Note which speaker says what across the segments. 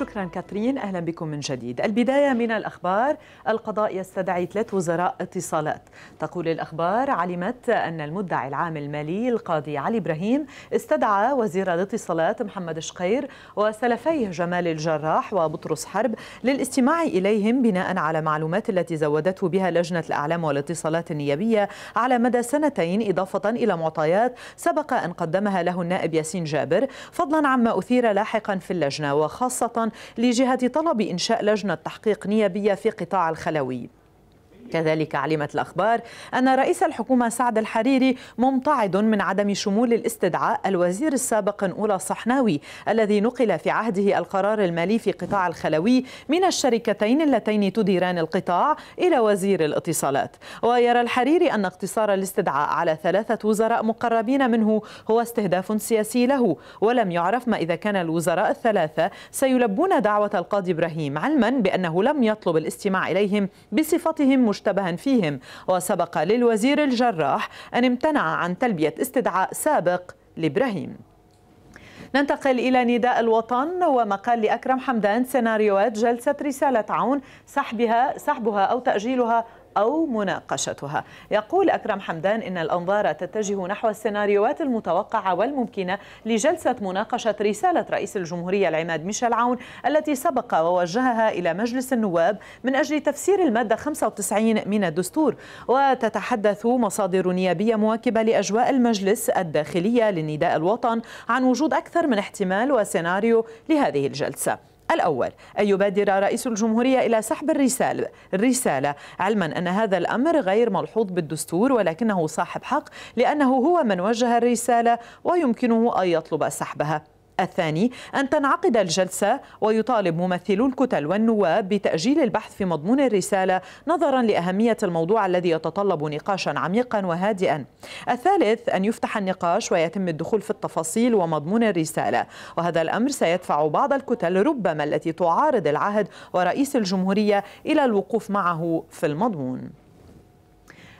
Speaker 1: شكرا كاترين أهلا بكم من جديد البداية من الأخبار القضاء يستدعي ثلاث وزراء اتصالات تقول الأخبار علمت أن المدعي العام المالي القاضي علي إبراهيم استدعى وزير الاتصالات محمد شقير وسلفيه جمال الجراح وبطرس حرب للاستماع إليهم بناء على معلومات التي زودته بها لجنة الأعلام والاتصالات النيابية على مدى سنتين إضافة إلى معطيات سبق أن قدمها له النائب ياسين جابر فضلا عما أثير لاحقا في اللجنة وخاصة لجهة طلب إنشاء لجنة تحقيق نيابية في قطاع الخلوي كذلك علمت الأخبار أن رئيس الحكومة سعد الحريري ممتعض من عدم شمول الاستدعاء الوزير السابق أولى صحناوي الذي نقل في عهده القرار المالي في قطاع الخلوي من الشركتين اللتين تديران القطاع إلى وزير الاتصالات ويرى الحريري أن اقتصار الاستدعاء على ثلاثة وزراء مقربين منه هو استهداف سياسي له ولم يعرف ما إذا كان الوزراء الثلاثة سيلبون دعوة القاضي إبراهيم علما بأنه لم يطلب الاستماع إليهم بصفتهم مش مشتبها فيهم وسبق للوزير الجراح أن امتنع عن تلبية استدعاء سابق لإبراهيم ننتقل إلى نداء الوطن ومقال لأكرم حمدان سيناريوهات جلسة رسالة عون سحبها سحبها أو تأجيلها أو مناقشتها يقول أكرم حمدان إن الأنظار تتجه نحو السيناريوهات المتوقعة والممكنة لجلسة مناقشة رسالة رئيس الجمهورية العماد ميشيل عون التي سبق ووجهها إلى مجلس النواب من أجل تفسير المادة 95 من الدستور وتتحدث مصادر نيابية مواكبة لأجواء المجلس الداخلية لنداء الوطن عن وجود أكثر من احتمال وسيناريو لهذه الجلسة الأول أن يبادر رئيس الجمهورية إلى سحب الرسالة, الرسالة علما أن هذا الأمر غير ملحوظ بالدستور ولكنه صاحب حق لأنه هو من وجه الرسالة ويمكنه أن يطلب سحبها الثاني أن تنعقد الجلسة ويطالب ممثلو الكتل والنواب بتأجيل البحث في مضمون الرسالة نظرا لأهمية الموضوع الذي يتطلب نقاشا عميقا وهادئا الثالث أن يفتح النقاش ويتم الدخول في التفاصيل ومضمون الرسالة وهذا الأمر سيدفع بعض الكتل ربما التي تعارض العهد ورئيس الجمهورية إلى الوقوف معه في المضمون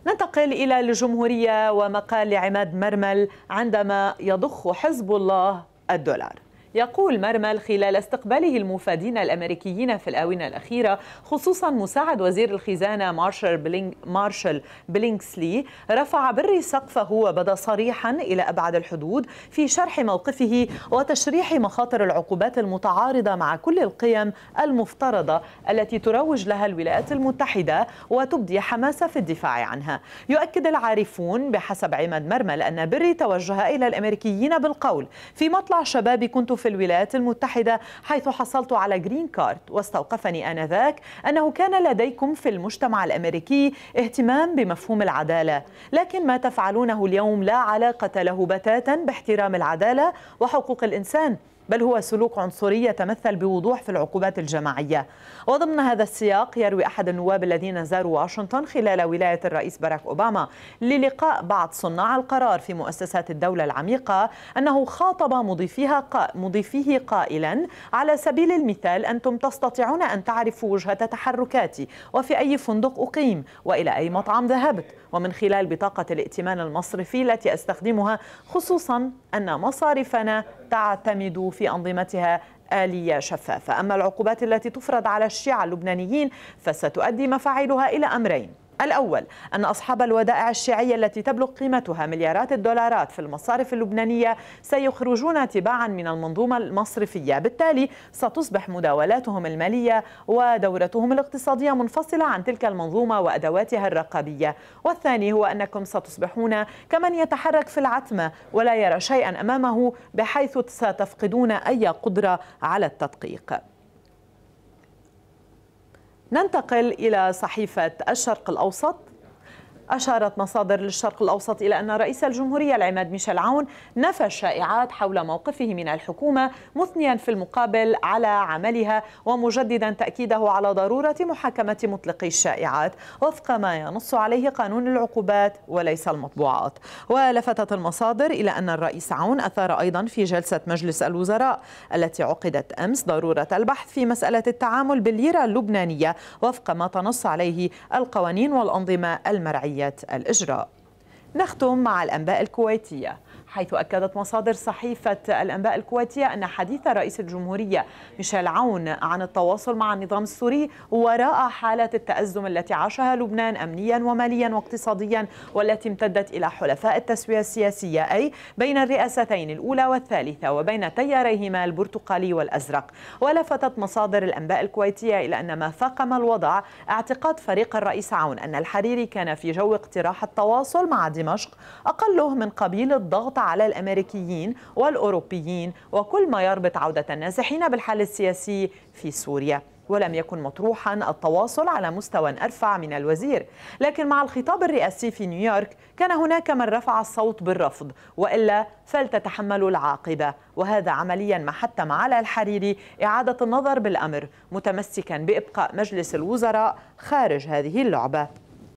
Speaker 1: ننتقل إلى الجمهورية ومقال عماد مرمل عندما يضخ حزب الله الدولار يقول مرمل خلال استقباله المفادين الأمريكيين في الآونة الأخيرة خصوصا مساعد وزير الخزانة مارشال, بلينك مارشال بلينكسلي رفع بري سقفه وبدا صريحا إلى أبعد الحدود في شرح موقفه وتشريح مخاطر العقوبات المتعارضة مع كل القيم المفترضة التي تروج لها الولايات المتحدة وتبدي حماسة في الدفاع عنها يؤكد العارفون بحسب عماد مرمل أن بري توجه إلى الأمريكيين بالقول في مطلع شبابي كنت في الولايات المتحدة حيث حصلت على جرين كارد واستوقفني آنذاك أنه كان لديكم في المجتمع الأمريكي اهتمام بمفهوم العدالة لكن ما تفعلونه اليوم لا علاقة له بتاتا باحترام العدالة وحقوق الإنسان بل هو سلوك عنصري يتمثل بوضوح في العقوبات الجماعية وضمن هذا السياق يروي أحد النواب الذين زاروا واشنطن خلال ولاية الرئيس باراك أوباما للقاء بعض صناع القرار في مؤسسات الدولة العميقة أنه خاطب مضيفيها قا... مضيفيه قائلا على سبيل المثال أنتم تستطيعون أن تعرفوا وجهة تحركاتي وفي أي فندق أقيم وإلى أي مطعم ذهبت ومن خلال بطاقة الائتمان المصرفي التي أستخدمها خصوصا أن مصارفنا تعتمد في في أنظمتها آلية شفافة أما العقوبات التي تفرض على الشيعة اللبنانيين فستؤدي مفاعيلها إلى أمرين الأول أن أصحاب الودائع الشيعية التي تبلغ قيمتها مليارات الدولارات في المصارف اللبنانية سيخرجون تباعا من المنظومة المصرفية بالتالي ستصبح مداولاتهم المالية ودورتهم الاقتصادية منفصلة عن تلك المنظومة وأدواتها الرقابية والثاني هو أنكم ستصبحون كمن يتحرك في العتمة ولا يرى شيئا أمامه بحيث ستفقدون أي قدرة على التدقيق ننتقل إلى صحيفة الشرق الأوسط أشارت مصادر للشرق الأوسط إلى أن رئيس الجمهورية العماد ميشيل عون نفى الشائعات حول موقفه من الحكومة مثنيا في المقابل على عملها ومجددا تأكيده على ضرورة محاكمة مطلقي الشائعات وفق ما ينص عليه قانون العقوبات وليس المطبوعات ولفتت المصادر إلى أن الرئيس عون أثار أيضا في جلسة مجلس الوزراء التي عقدت أمس ضرورة البحث في مسألة التعامل بالليرة اللبنانية وفق ما تنص عليه القوانين والأنظمة المرعية عملية الإجراء نختم مع الأنباء الكويتية حيث أكدت مصادر صحيفة الأنباء الكويتية أن حديث رئيس الجمهورية ميشيل عون عن التواصل مع النظام السوري وراء حالة التأزم التي عاشها لبنان أمنيا وماليا واقتصاديا والتي امتدت إلى حلفاء التسوية السياسية أي بين الرئاستين الأولى والثالثة وبين تياريهما البرتقالي والأزرق ولفتت مصادر الأنباء الكويتية إلى أن ما فاقم الوضع اعتقاد فريق الرئيس عون أن الحريري كان في جو اقتراح التواصل مع دمشق أقله من قبيل الضغط على الأمريكيين والأوروبيين وكل ما يربط عودة النازحين بالحل السياسي في سوريا ولم يكن مطروحا التواصل على مستوى ارفع من الوزير، لكن مع الخطاب الرئاسي في نيويورك كان هناك من رفع الصوت بالرفض والا فلتتحملوا العاقبه، وهذا عمليا ما حتم على الحريري اعاده النظر بالامر، متمسكا بابقاء مجلس الوزراء خارج هذه اللعبه.